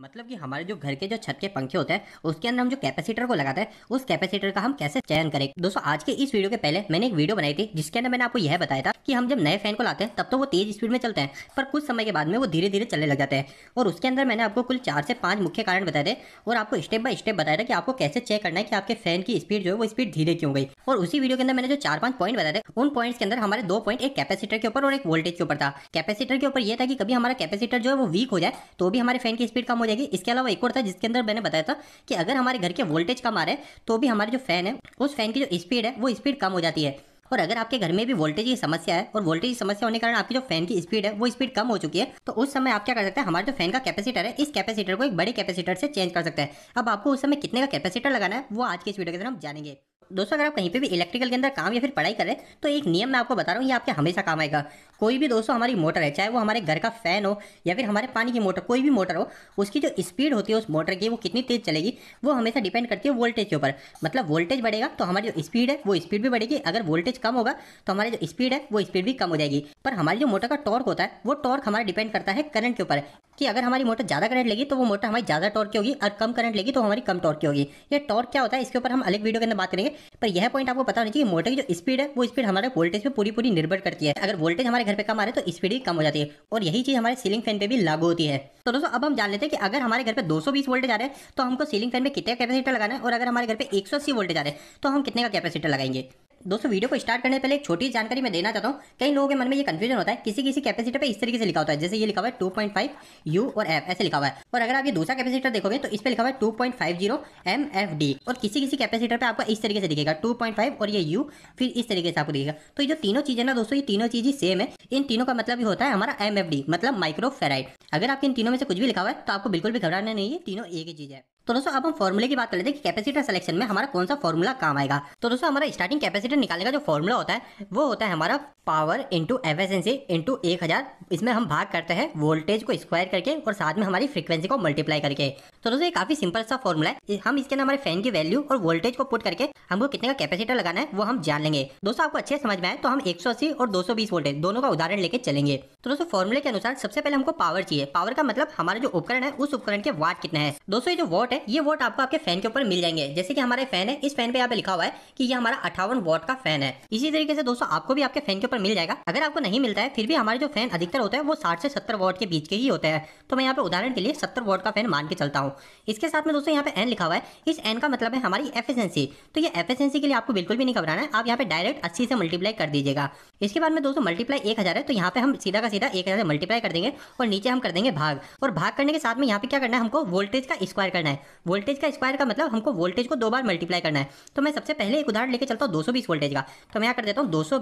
मतलब कि हमारे जो घर के जो छत के पंखे होते हैं उसके अंदर हम जो कैपेसिटर को लगाते हैं उस कैपेसिटर का हम कैसे चयन करें दोस्तों आज के इस वीडियो के पहले मैंने एक वीडियो बनाई थी जिसके अंदर मैंने आपको यह बताया था कि हम जब नए फैन को लाते हैं तब तो वो तेज स्पीड में चलते हैं पर कुछ समय के बाद में वो धीरे धीरे चलने लग जाते हैं और उसके अंदर मैंने आपको कुल चार से पांच मुख्य कारण बताए थे और आपको स्टेप बाय स्टेप बताया था कि आपको कैसे चेक करना है कि आपके फैन की स्पीड जो है वो स्पीड धीरे क्यों गई और उसी वीडियो के अंदर मैंने जो चार पांच पॉइंट बताए थे उन पॉइंट्स के अंदर हमारे दो पॉइंट एक कैपेसिटर के ऊपर और एक वोल्टेज के ऊपर था कैपेसिटर के ऊपर यह था कि कभी हमारा कैपेसिटर जो है वो वीक हो जाए तो भी हमारे फैन की स्पीड कम हो जाएगी इसके अलावा एक और था जिसके अंदर मैंने बताया था कि अगर हमारे घर के वोल्टेज कम आ रहे हैं तो भी हमारे जो फैन है उस फैन की जो स्पीड है वो स्पीड कम हो जाती है और अगर आपके घर में भी वोल्टेज की समस्या है और वोल्टेज की समस्या होने के कारण आपकी जो फैन की स्पीड है वो स्पीड कम हो चुकी है तो उस समय आप क्या कर सकते हैं हमारे जो फैन का कैपेसिटर है इस कैपेसिटर को एक बड़े कैपेसिटर से चेंज कर सकते हैं अब आपको उस समय कितने का कैपेसिटर लगाना है वो आज के इस वीडियो के अंदर हम जानेंगे दोस्तों अगर आप कहीं पे भी इलेक्ट्रिकल के अंदर काम या फिर पढ़ाई करें तो एक नियम मैं आपको बता रहा हूँ ये आपके हमेशा काम आएगा कोई भी दोस्तों हमारी मोटर है चाहे वो हमारे घर का फैन हो या फिर हमारे पानी की मोटर कोई भी मोटर हो उसकी जो स्पीड होती है उस मोटर की वो कितनी तेज़ चलेगी वो हमेशा डिपेंड करती है वोल्टेज के ऊपर मतलब वोल्टेज बढ़ेगा तो हमारी जो स्पीड है वो स्पीड भी बढ़ेगी अगर वोल्टेज कम होगा तो हमारी जो स्पीड है वो स्पीड भी कम हो जाएगी पर हमारी जो मोटर का टॉर्क होता है वो टॉर्क हमारा डिपेंड करता है करंट के ऊपर कि अगर हमारी मोटर ज़्यादा करंट लेगी तो वो मोटर हमारी ज़्यादा टॉर्क की होगी और कम करंट लेगी तो हमारी कम टॉर्क की होगी ये टॉर्क क्या होता है इसके ऊपर हम अलग वीडियो के अंदर बात करेंगे पर यह पॉइंट आपको पता होना चाहिए मोटर की जो स्पीड है वो स्पीड हमारे वोल्टेज पर पूरी पूरी निर्भर करती है अगर वोल्टेज हमारे घर पर कम आ रहा है तो स्पीड भी कम हो जाती है और यही चीज़ हमारे सीलिंग फैन पर भी लागू होती है तो दोस्तों अब हम जान लेते हैं कि अगर हमारे घर पर दो वोल्टेज आ रहे हैं तो हमको सीलिंग फैन में कितने कैपेसिटर लगाना है और अगर हमारे घर पर एक वोल्टेज आ रहे हैं तो हम कितने का कैपेसिटर लगाएंगे दोस्तों वीडियो को स्टार्ट करने पहले एक छोटी जानकारी मैं देना चाहता हूँ कई लोगों के मन में ये कंफ्यूजन होता है किसी किसी कैपेसिटर पे इस तरीके से लिखा होता है जैसे ये लिखा हुआ है टू पॉइंट फाइव यू और एफ ऐसे लिखा हुआ है और अगर आप ये दूसरा कैपेसिटर देखोगे तो इस पर लिखा हुआ है two point five zero M F D और किसी किसी कैपेसिटर पर आपको इस तरीके से दिखेगा टू पॉइंट फाइव और ये यू फिर इस तरीके से आपको दिखेगा तो ये जो तीनों चीज़ें ना दोस्तों ये तीनों चीज़ ही सेम है इन तीनों का मतलब ये होता है हमारा एम एफ डी मतलब माइक्रोफेराइड अगर आपके इन तीनों में से कुछ भी लिखा हुआ है तो आपको बिल्कुल भी घबराना नहीं है तीनों एक ही चीज़ है तो दोस्तों अब हम फॉर्मूले की बात कर लेते हैं कि कैपेसिटर सिलेक्शन में हमारा कौन सा फॉर्मूला काम आएगा तो दोस्तों हमारा स्टार्टिंग कैपेसिटर निकालने का जो फॉर्मूला होता है वो होता है हमारा पावर इंटू एफिशिएंसी इंटू एक हज़ार इसमें हम भाग करते हैं वोल्टेज को स्क्वायर करके और साथ में हमारी फ्रीक्वेंसी को मल्टीप्लाई करके तो दोस्तों ये काफी सिंपल सा फॉर्मूला है हम इसके अंदर हमारे फैन की वैल्यू और वोल्टेज को पुट करके हमको कितने का कैपेसिटर लगाना है वो हम जान लेंगे दोस्तों आपको अच्छे समझ में आए तो हम अस्सी और बीस वोल्टेज दोनों का उदाहरण लेके चलेंगे तो दोस्तों फॉर्मूले के अनुसार सबसे पहले हमको पावर चाहिए पावर का मतलब हमारा जो उपकरण है उस उपकरण के वाट कितने है दोस्तों ये जो वॉट है ये वोट आपको आपके फैन के ऊपर मिल जाएंगे जैसे कि हमारे फैन है इस फैन पे यहाँ पे लिखा हुआ है कि ये हमारा अठावन वोट का फैन है इसी तरीके से दोस्तों आपको भी आपके फैन के ऊपर मिल जाएगा अगर आपको नहीं मिलता है फिर भी हमारे जो फैन अधिकतर होता है वो साठ से सत्तर वोट के बीच के ही होता है तो मैं यहाँ पे उदाहरण के लिए सत्तर वोट का फैन मान के चलता हूँ इसके साथ में दोस्तों यहाँ पे एन लिखा हुआ है इस एन का मतलब है हमारी एफिशिएंसी तो ये एफिशिएंसी के लिए आपको बिल्कुल भी नहीं घबराना है आप यहाँ पे डायरेक्ट अस्सी से मल्टीप्लाई कर दीजिएगा इसके बाद में दोस्तों मल्टीप्लाई एक है तो यहाँ पे हम सीधा का सीधा एक से मल्टीप्लाई कर देंगे और नीचे हम कर देंगे भाग और भाग करने के साथ में यहाँ पे क्या करना है हमको वोल्टेज का स्क्वायर करना है वोल्टेज का स्क्वायर का मतलब हमको वोल्टेज को दो बार मल्टीप्लाई करना है तो मैं सबसे पहले एक उदाहरण लेकर चलता हूँ 220 वोल्टेज का तो मैं यहाँ कर देता हूँ 220 सौ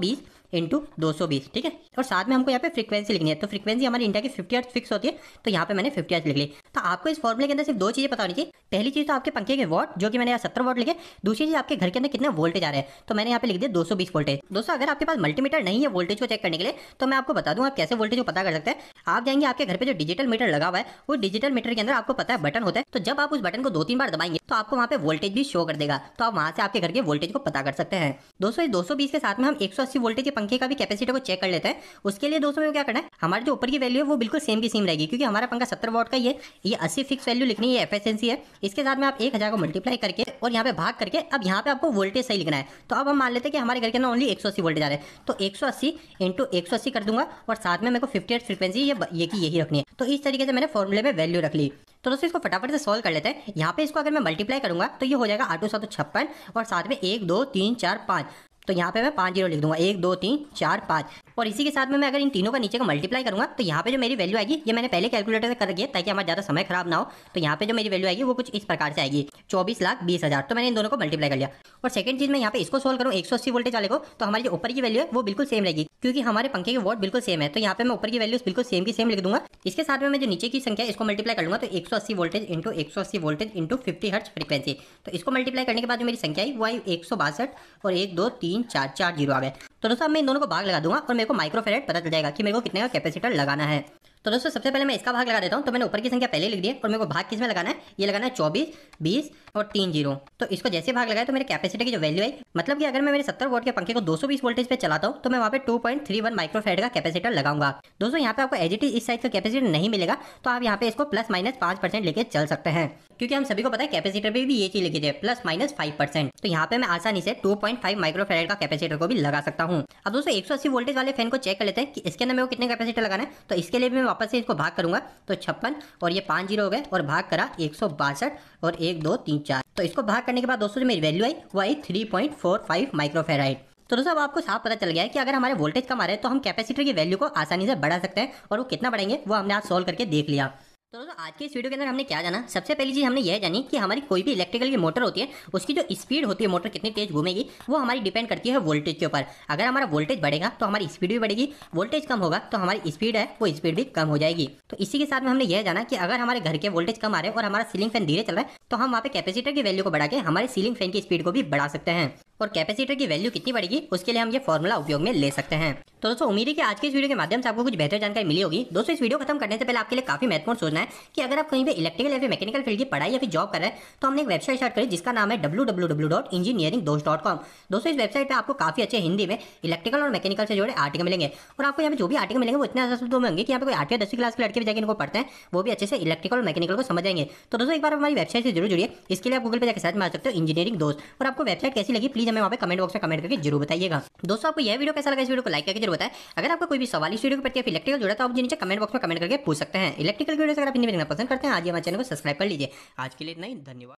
220 ठीक है और साथ में हमको यहाँ पे फ्रीक्वेंसी लिखनी है तो फ्रीक्वेंसी हमारी इंडिया की फिफ्टी आर्ट फिक्स होती है तो यहाँ पे मैंने फिफ्टी आर्ट लिख ली तो आपको इस फॉर्मुले के अंदर सिर्फ दो चीज़ें पता होनी चाहिए पहली चीज़ तो आपके पंखे के वॉट जो कि मैंने यहाँ सत्तर वॉट लिखे दूसरी चीज़ आपके घर के अंदर कितने वोल्टेज आ रहे हैं तो मैंने यहाँ पे लिख दिया दो वोल्टेज दोस्तों अगर आपके पास मल्टीमीटर नहीं है वोल्टेज को चेक करने के लिए तो मैं आपको बता दूँ आप कैसे वोल्टेज को पता कर सकते हैं आप जाएंगे आपके घर पर जो डिजिटल मीटर लगा हुआ है वो डिजिटल मीटर के अंदर आपको पता है बटन होता है तो जब आप उस बटन को दो तीन बार दबाएंगे तो आपको वहाँ पे वोल्टेज भी शो कर देगा तो आप वहाँ से आपके घर के वोल्टेज को पता कर सकते हैं दोस्तों दो सौ के साथ में हम 180 वोल्टेज के पंखे का भी कैपेसिटी को चेक कर लेते हैं उसके लिए दोस्तों क्या करना है हमारे जो ऊपर की वैल्यू है वो बिल्कुल सेम की सेम रहेगी क्योंकि हमारा पंखा सत्तर वोट का ही है ये अस्सी फिक्स वैल्यू लिखनी है एफिशिएंसी है इसके साथ में आप एक को मल्टीप्लाई करके और यहाँ पे भाग करके अब यहाँ पे आपको वोल्टेज सही लिखना है तो अब हम मान लेते हैं कि हमारे घर के अंदर ओनली 180 वोल्टेज आ रहे हैं तो 180 इंटू 180 कर दूंगा और साथ में मेरे को फिफ्टी एट फ्रिक्वेंसी ये की यही रखनी है तो इस तरीके से मैंने फॉर्मुले में वैल्यू रख ली तो दोस्तों इसको फटाफट से सॉल्व कर लेते हैं यहाँ पे इसको अगर मैं मल्टीप्लाई करूंगा तो ये हो जाएगा आठ सौ छप्पन और साथ में एक दो तीन चार पाँच तो यहाँ पे मैं पाँच जीरो लिख दूंगा एक दो तीन चार पाँच और इसी के साथ में मैं अगर इन तीनों का नीचे का मल्टीप्लाई करूंगा तो यहाँ पे जो मेरी वैल्यू आएगी ये मैंने पहले कैलकुलेटर से कर दिया ताकि हमारा ज़्यादा समय खराब ना हो तो यहाँ पे जो मेरी वैल्यू आएगी वो कुछ इस प्रकार से आएगी चौबीस लाख बीस हज़ार तो मैंने इन दोनों को मल्टीप्लाई कर लिया और सेकंड चीज़ मैं यहाँ पे इसको सोल्व करूँ एक सौ अस्सी वोल्टेज वाले को तो हमारी जो ऊपर की वैल्यू है वो बिल्कुल सेम रहेगी क्योंकि हमारे पंखे के वॉट बिल्कुल सेम है तो यहाँ पे मैं ऊपर की वैल्यूज बिल्कुल सेम की सेम लिख दूंगा इसके साथ में मैं जो नीचे की संख्या है इसको मल्टीप्लाई कर लूंगा तो 180 वोल्टेज इंटू एक voltage into fifty hertz frequency तो इसको मल्टीप्लाई करने के बाद जो मेरी संख्या है वो आई एक और एक दो तीन चार चार जीरो आ गए तो दोस्तों मैं इन दोनों को भाग लगा दूंगा और मेरे को माइक्रोफेरेट पता चल जाएगा कि मेरे को कितने का कैपेसिटर लगाना है तो दोस्तों सबसे पहले मैं इसका भाग लगा देता हूँ तो मैंने ऊपर की संख्या पहले लिख दी है और मेरे को भाग किस में लगाना है ये लगाना है चौबीस बीस और तीन जीरो तो इसको जैसे भाग लगाया तो मेरे कैपेसिटी की जो वैल्यू है मतलब कि अगर मैं मेरे सत्तर वोट के पंखे को बीस वोल्टेज पे चलाता हूँ तो मैं वहाँ पे वन माइक्रोफेड का कैपेसिटर लगाऊंगा दोस्तों यहाँ पे आपको एजिटी इस साइज का कैपेसिटर नहीं मिलेगा तो आप यहाँ पे इसको प्लस माइनस पाँच परसेंट लेके चल सकते हैं क्योंकि हम सभी को पता है कैपेसिटर पे भी ये चीज लिखी है प्लस माइनस फाइव परसेंट तो यहाँ पे मैं आसानी से टू पॉइंट फाइव माइक्रोफेरेड का कैपेसिटर को भी लगा सकता हूँ अब दोस्तों एक सौ अस्सी वोल्टेज वाले फैन को चेक कर लेते हैं कि इसके अंदर मेरे को कितने कैपेसिटर लगाना है तो इसके लिए भी मैं वापस से इसको भाग करूंगा तो छप्पन और ये पांच जीरो हो गए और भाग करा एक सौ बासठ और एक दो तीन चार तो इसको भाग करने के बाद दोस्तों मेरी वैल्यू आई वो आई three point four five microfarad तो दोस्तों अब आपको साफ पता चल गया है कि अगर हमारे वोल्टेज कम आ रहे हैं तो हम कैपेसिटर की वैल्यू को आसानी से बढ़ा सकते हैं और वो कितना बढ़ेंगे वो हमने आज सॉल्व करके देख लिया तो दोस्तों आज के इस वीडियो के अंदर हमने क्या जाना सबसे पहली चीज़ हमने यह जानी कि हमारी कोई भी इलेक्ट्रिकल की मोटर होती है उसकी जो स्पीड होती है मोटर कितनी तेज घूमेगी वो हमारी डिपेंड करती है वोल्टेज के ऊपर अगर हमारा वोल्टेज बढ़ेगा तो हमारी स्पीड भी बढ़ेगी वोल्टेज कम होगा तो हमारी स्पीड है वो स्पीड भी कम हो जाएगी तो इसी के साथ में हमने यह जाना कि अगर हमारे घर के वोल्टेज कम आ रहे हैं और हमारा सीलिंग फैन धीरे चल रहा है तो हम वहाँ पे कैपेसिटर की वैल्यू को बढ़ा के हमारे सीलिंग फैन की स्पीड को भी बढ़ा सकते हैं और कैपेसिटर की वैल्यू कितनी बढ़ेगी उसके लिए हम ये फॉर्मूला उपयोग में ले सकते हैं तो दोस्तों उम्मीद है कि आज के इस वीडियो के माध्यम से आपको कुछ बेहतर जानकारी मिली होगी दोस्तों इस वीडियो खत्म करने से पहले आपके लिए काफी महत्वपूर्ण सोचना है कि अगर आप कहीं भी इलेक्ट्रिकल या फिर मैकेनिकल फील्ड की पढ़ाई या फिर जॉब कर रहे हैं तो हमने एक वेबसाइट स्टार्ट करी जिसका नाम है W W W dot engineering दोस्त डॉट कॉम दोस्तों इस वेबसाइट पर आपको काफी अच्छे हिंदी में इलेक्ट्रिकल और मैकेनिकल से जुड़े आर्टिकल मिलेंगे और आपको यहाँ पर जो भी आर्टिकल मिलेंगे वो इतने आसान शब्दों होंगे कि यहाँ पर कोई आठवीं दसवीं क्लास के लड़के भी जाकर इनको पढ़ते हैं वो भी अच्छे से इलेक्ट्रिकल और मैकेनिकल को समझेंगे तो दोस्तों एक बार हमारी वेबसाइट से जरूर जुड़िए इसके लिए आप गूगल पर जाकर सर्च मार सकते हो इंजीनियरिंग दोस्त और आपको वेबसाइट कैसी लगी प्लीज प्लीज हमें वहाँ पे कमेंट बॉक्स में कमेंट करके जरूर बताइएगा दोस्तों आपको यह वीडियो कैसा लगा इस वीडियो को लाइक करके जरूर बताएं अगर आपको कोई भी सवाल इस वीडियो के प्रति इलेक्ट्रिकल जुड़ा तो आप नीचे कमेंट बॉक्स में कमेंट करके पूछ सकते हैं इलेक्ट्रिकल वीडियो अगर आप इन्हें देखना पसंद करते हैं आज हमारे चैनल को सब्सक्राइब कर लीजिए आज के लिए नहीं धन्यवाद